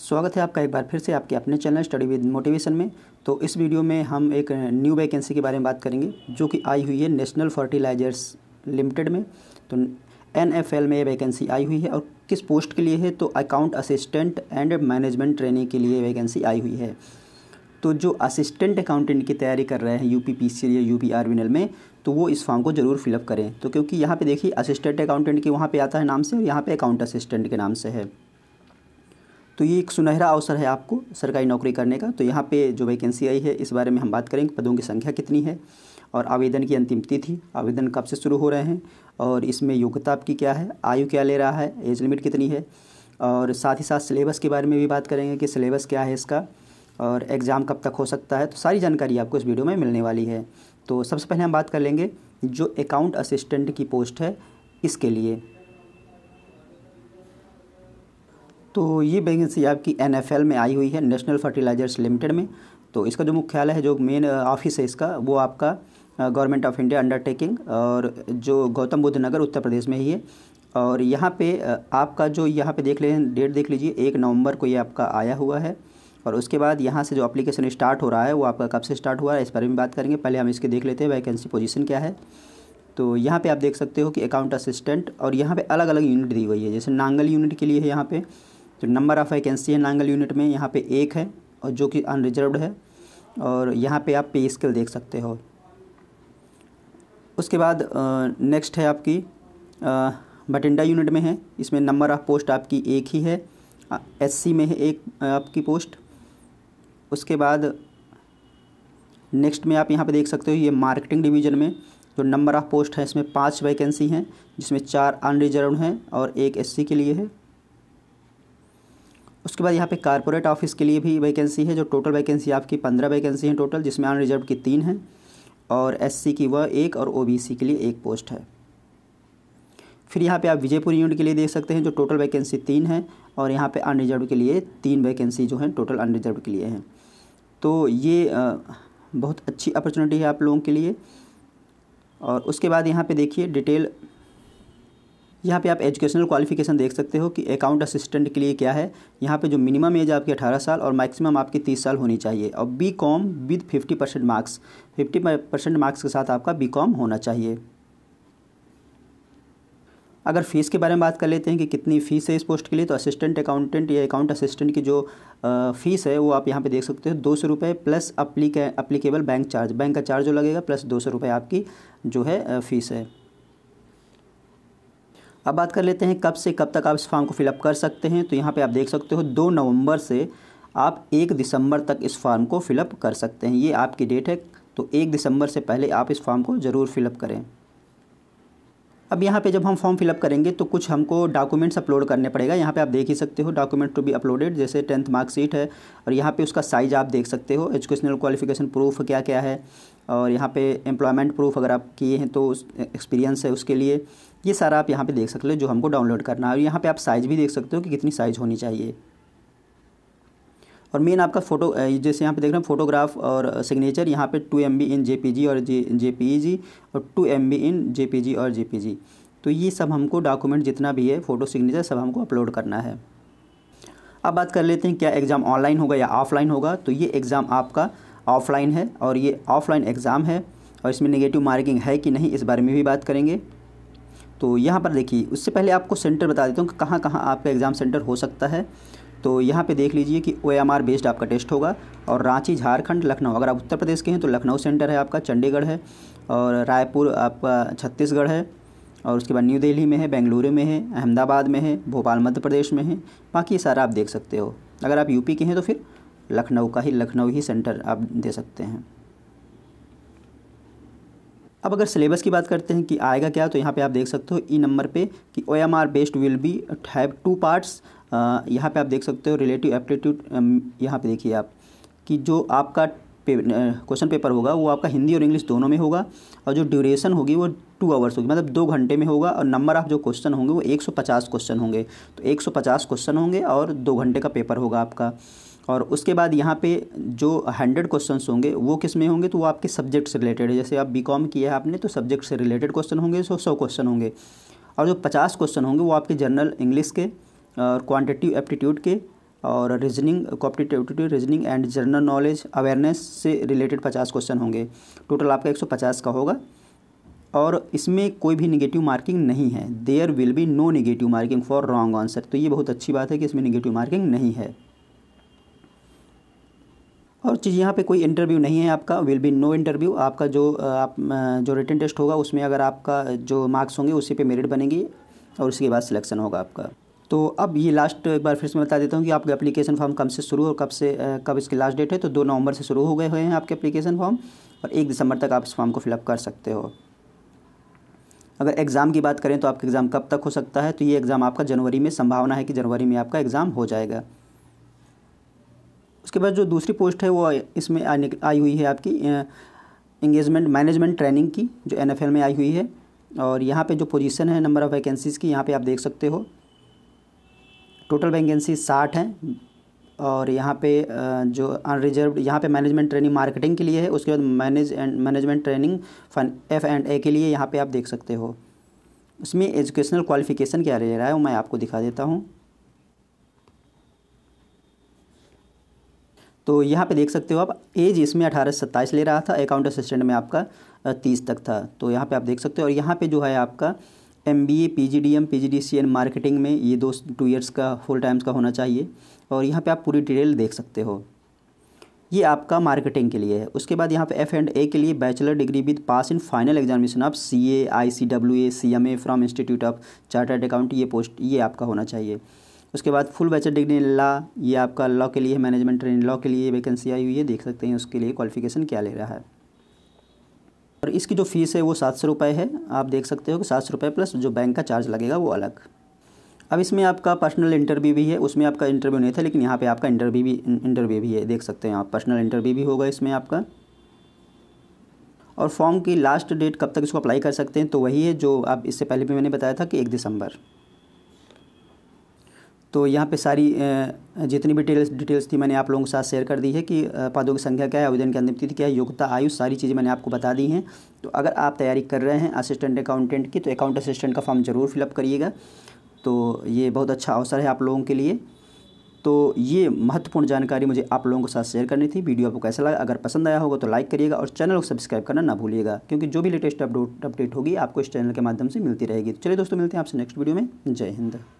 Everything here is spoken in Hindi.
स्वागत है आपका एक बार फिर से आपके अपने चैनल स्टडी विद मोटिवेशन में तो इस वीडियो में हम एक न्यू वैकेंसी के बारे में बात करेंगे जो कि आई हुई है नेशनल फर्टिलाइजर्स लिमिटेड में तो एन एफ एल में ये वैकेंसी आई हुई है और किस पोस्ट के लिए है तो account assistant and management training के लिए वैकेंसी आई हुई है तो जो असिस्टेंट अकाउंटेंट की तैयारी कर रहे हैं यू पी पी सी या यू पी आर में तो वो इस फॉर्म को ज़रूर फिलअप करें तो क्योंकि यहाँ पे देखिए असिस्टेंट अकाउंटेंट के वहाँ पे आता है नाम से और यहाँ पे अकाउंट असिस्टेंट के नाम से है तो ये एक सुनहरा अवसर है आपको सरकारी नौकरी करने का तो यहाँ पे जो वैकेंसी आई है इस बारे में हम बात करेंगे पदों की संख्या कितनी है और आवेदन की अंतिम तिथि आवेदन कब से शुरू हो रहे हैं और इसमें योग्यता आपकी क्या है आयु क्या ले रहा है एज लिमिट कितनी है और साथ ही साथ सिलेबस के बारे में भी बात करेंगे कि सिलेबस क्या है इसका और एग्ज़ाम कब तक हो सकता है तो सारी जानकारी आपको इस वीडियो में मिलने वाली है तो सबसे पहले हम बात कर लेंगे जो अकाउंट असिस्टेंट की पोस्ट है इसके लिए तो ये वैकेंसी आपकी एन में आई हुई है नेशनल फर्टिलाइजर्स लिमिटेड में तो इसका जो मुख्यालय है जो मेन ऑफिस है इसका वो आपका गवर्नमेंट ऑफ इंडिया अंडरटेकिंग और जो गौतम बुद्ध नगर उत्तर प्रदेश में ही है और यहाँ पे आपका जो यहाँ पे देख लें डेट देख लीजिए एक नवंबर को ये आपका आया हुआ है और उसके बाद यहाँ से जो अप्लीकेशन स्टार्ट हो रहा है वो आपका कब से स्टार्ट हुआ है इस पर भी बात करेंगे पहले हम इसके देख लेते हैं वैकेंसी पोजीशन क्या है तो यहाँ पर आप देख सकते हो कि अकाउंट असिस्टेंट और यहाँ पर अलग अलग यूनिट दी हुई है जैसे नांगल यूनिट के लिए है यहाँ पर जो नंबर ऑफ़ वैकेंसी है नांगल यूनिट में यहाँ पे एक है और जो कि अनरिजर्व है और यहाँ पे आप पे स्केल देख सकते हो उसके बाद नेक्स्ट है आपकी बटिंडा यूनिट में है इसमें नंबर ऑफ़ पोस्ट आपकी एक ही है एससी में है एक आपकी पोस्ट उसके बाद नेक्स्ट में आप यहाँ पे देख सकते हो ये मार्केटिंग डिवीज़न में जो नंबर ऑफ़ पोस्ट है इसमें पांच वैकेंसी हैं जिसमें चार अनरिजर्व हैं और एक एससी के लिए है उसके बाद यहाँ पे कारपोरेट ऑफिस के लिए भी वैकेंसी है जो टोटल वैकेंसी आपकी पंद्रह वैकेंसी हैं टोटल जिसमें अनरिजर्व की तीन हैं और एस की वह एक और ओ के लिए एक पोस्ट है फिर यहाँ पे आप विजयपुर यूनिट के लिए देख सकते हैं जो टोटल वैकेंसी तीन है और यहाँ पे अनरिजर्व के लिए तीन वैकेंसी जो है टोटल अनरिजर्व के लिए हैं तो ये बहुत अच्छी अपॉर्चुनिटी है आप लोगों के लिए और उसके बाद यहाँ पे देखिए डिटेल यहाँ पे आप एजुकेशनल क्वालिफिकेशन देख सकते हो कि अकाउंट असिस्टेंट के लिए क्या है यहाँ पे जो मिनिमम एज आपकी अठारह साल और मैक्सिमम आपकी तीस साल होनी चाहिए और B com with fifty percent marks fifty percent marks के साथ आपका बी कॉम होना चाहिए अगर फ़ीस के बारे में बात कर लेते हैं कि कितनी फ़ीस है इस पोस्ट के लिए तो असिस्टेंट अकाउंटेंट या अकाउंट असिस्टेंट की जो फ़ीस है वो आप यहाँ पे देख सकते हो दो सौ रुपये plus applicable bank charge bank का चार्ज जो लगेगा प्लस दो सौ रुपये आपकी जो है फ़ीस है अब बात कर लेते हैं कब से कब तक आप इस फॉर्म को फिलअप कर सकते हैं तो यहाँ पे आप देख सकते हो दो नवंबर से आप एक दिसंबर तक इस फॉर्म को फिलअप कर सकते हैं ये आपकी डेट है तो एक दिसंबर से पहले आप इस फॉर्म को ज़रूर फिलअप करें अब यहाँ पे जब हम फॉर्म फिलअप करेंगे तो कुछ हमको डॉक्यूमेंट्स अपलोड करने पड़ेगा यहाँ पे आप देख ही सकते हो डॉक्यूमेंट टू बी अपलोडेड जैसे टेंथ मार्कशीट है और यहाँ पे उसका साइज आप देख सकते हो एजुकेशनल क्वालिफिकेशन प्रूफ क्या क्या है और यहाँ पे एम्प्लॉयमेंट प्रूफ अगर आप किए हैं तो एक्सपीरियंस है उसके लिए ये सारा आप यहाँ पर देख सकते हो जो हमको डाउनलोड करना है और यहाँ पर आप साइज़ भी देख सकते हो कि कितनी साइज़ होनी चाहिए और मेन आपका फोटो जैसे यहाँ पे देख रहे हैं फोटोग्राफ और सिग्नेचर यहाँ पे two M B in J P G और जे जे पी जी और two M B in J P G और जे पी जी तो ये सब हमको डॉक्यूमेंट जितना भी है फ़ोटो सिग्नेचर सब हमको अपलोड करना है अब बात कर लेते हैं क्या एग्ज़ाम ऑनलाइन होगा या ऑफ़लाइन होगा तो ये एग्ज़ाम आपका ऑफ़लाइन है और ये ऑफ़लाइन एग्ज़ाम है और इसमें नेगेटिव मार्किंग है कि नहीं इस बारे में भी बात करेंगे तो यहाँ पर देखिए उससे पहले आपको सेंटर बता देता हूँ कि कहाँ कहाँ आपका एग्ज़ाम सेंटर हो सकता है तो यहाँ पे देख लीजिए कि ओ एम आर बेस्ड आपका टेस्ट होगा और रांची झारखंड लखनऊ अगर आप उत्तर प्रदेश के हैं तो लखनऊ सेंटर है आपका चंडीगढ़ है और रायपुर आपका छत्तीसगढ़ है और उसके बाद न्यू दिल्ली में है बेंगलुरु में है अहमदाबाद में है भोपाल मध्य प्रदेश में है बाकी ये सारा आप देख सकते हो अगर आप यूपी के हैं तो फिर लखनऊ का ही लखनऊ ही सेंटर आप दे सकते हैं अब अगर सिलेबस की बात करते हैं कि आएगा क्या तो यहाँ पे आप देख सकते हो ई e नंबर पे कि O M R based will be have two parts यहाँ पे आप देख सकते हो रिलेटिव एप्टीट्यूड यहाँ पे देखिए आप कि जो आपका क्वेश्चन पेपर होगा वो आपका हिंदी और इंग्लिश दोनों में होगा और जो ड्यूरेशन होगी वो टू आवर्स होगी मतलब दो घंटे में होगा और नंबर ऑफ जो क्वेश्चन होंगे वो एक क्वेश्चन होंगे तो एक क्वेश्चन होंगे और दो घंटे का पेपर होगा आपका और उसके बाद यहाँ पे जो हंड्रेड क्वेश्चंस होंगे वो किस में होंगे तो वो आपके सब्जेक्ट से रिलेटेड है जैसे आप बी कॉम किया है आपने तो सब्जेक्ट से रिलेटेड क्वेश्चन होंगे सौ सौ क्वेश्चन होंगे और जो पचास क्वेश्चन होंगे वो आपके जनरल इंग्लिश के और क्वान्टिटिव एप्टीट्यूड के और reasoning competitive reasoning and general knowledge awareness से रिलेटेड पचास क्वेश्चन होंगे टोटल आपका एक सौ पचास का होगा और इसमें कोई भी निगेटिव मार्किंग नहीं है there will be no negative marking for wrong answer तो ये बहुत अच्छी बात है कि इसमें निगेटिव मार्किंग नहीं है और चीज़ यहाँ पे कोई इंटरव्यू नहीं है आपका विल बी नो इंटरव्यू आपका जो आप जो रिटर्न टेस्ट होगा उसमें अगर आपका जो मार्क्स होंगे उसी पे मेरिट बनेंगी और उसके बाद सिलेक्शन होगा आपका तो अब ये लास्ट एक बार फिर से मैं बता देता हूँ कि आपका एप्लीकेशन फॉर्म कब से शुरू और कब से कब इसकी लास्ट डेट है तो दो नवंबर से शुरू हो गए हुए हैं आपके एप्लीकेशन फॉर्म और एक दिसंबर तक आप इस फॉर्म को फिलअप कर सकते हो अगर एग्ज़ाम की बात करें तो आपका एग्ज़ाम कब तक हो सकता है तो ये एग्ज़ाम आपका जनवरी में संभावना है कि जनवरी में आपका एग्ज़ाम हो जाएगा उसके बाद जो दूसरी पोस्ट है वो इसमें आई हुई है आपकी इंगेजमेंट मैनेजमेंट ट्रेनिंग की जो एन में आई हुई है और यहाँ पे जो पोजीशन है नंबर ऑफ़ वैकेंसीज़ की यहाँ पे आप देख सकते हो टोटल वैकेंसी साठ हैं और यहाँ पे जो अनरिजर्व यहाँ पे मैनेजमेंट ट्रेनिंग मार्केटिंग के लिए है उसके बाद मैनेज एंड मैनेजमेंट ट्रेनिंग फन एफ एंड ए के लिए यहाँ पे आप देख सकते हो उसमें एजुकेशनल क्वालिफिकेशन क्या रह रहा है वो मैं आपको दिखा देता हूँ तो यहाँ पे देख सकते हो आप एज इसमें अठारह से सत्ताईस ले रहा था अकाउंट असिस्टेंट में आपका तीस तक था तो यहाँ पे आप देख सकते हो और यहाँ पे जो है आपका M B A P G D M P G D C N marketing में ये दो टू ईयर्स का फुल टाइम्स का होना चाहिए और यहाँ पे आप पूरी डिटेल देख सकते हो ये आपका मार्केटिंग के लिए है उसके बाद यहाँ पे एफ एंड ए के लिए bachelor degree with pass in final examination of C A I C W A C M A from institute of chartered account ये पोस्ट ये आपका होना चाहिए उसके बाद फुल बैचलर डिग्री इन ये आपका लॉ के लिए मैनेजमेंट ट्रेनिंग लॉ के लिए वैकेंसी आई हुई है देख सकते हैं उसके लिए क्वालिफिकेशन क्या ले रहा है और इसकी जो फ़ीस है वो सात सौ रुपये है आप देख सकते हो कि सात सौ रुपये प्लस जो बैंक का चार्ज लगेगा वो अलग अब इसमें आपका पर्सनल इंटरव्यू भी है उसमें आपका इंटरव्यू नहीं था लेकिन यहाँ पे आपका इंटरव्यू भी इंटरव्यू भी है देख सकते हैं आप पर्सनल इंटरव्यू भी होगा इसमें आपका और फॉर्म की लास्ट डेट कब तक इसको अप्लाई कर सकते हैं तो वही है जो आप इससे पहले भी मैंने बताया था कि एक दिसंबर तो यहाँ पे सारी जितनी भी डिटेल्स डिटेल्स थी मैंने आप लोगों के साथ शेयर कर दी है कि पदों की संख्या क्या है आवेदन की अंतिम तिथि क्या है योग्यता आयु सारी चीज़ें मैंने आपको बता दी हैं तो अगर आप तैयारी कर रहे हैं असिस्टेंट अकाउंटेंट की तो अकाउंट असिस्टेंट का फॉर्म ज़रूर फिलअप करिएगा तो ये बहुत अच्छा अवसर है आप लोगों के लिए तो ये महत्वपूर्ण जानकारी मुझे आप लोगों के साथ शेयर करनी थी वीडियो आपको कैसा लगा अगर पसंद आया होगा तो लाइक करिएगा और चैनल को सब्सक्राइब करना ना भूलिएगा क्योंकि जो भी लेटेस्ट अपडेट होगी आपको इस चैनल के माध्यम से मिलती रहेगी तो चलिए दोस्तों मिलते हैं आपसे नेक्स्ट वीडियो में जय हिंद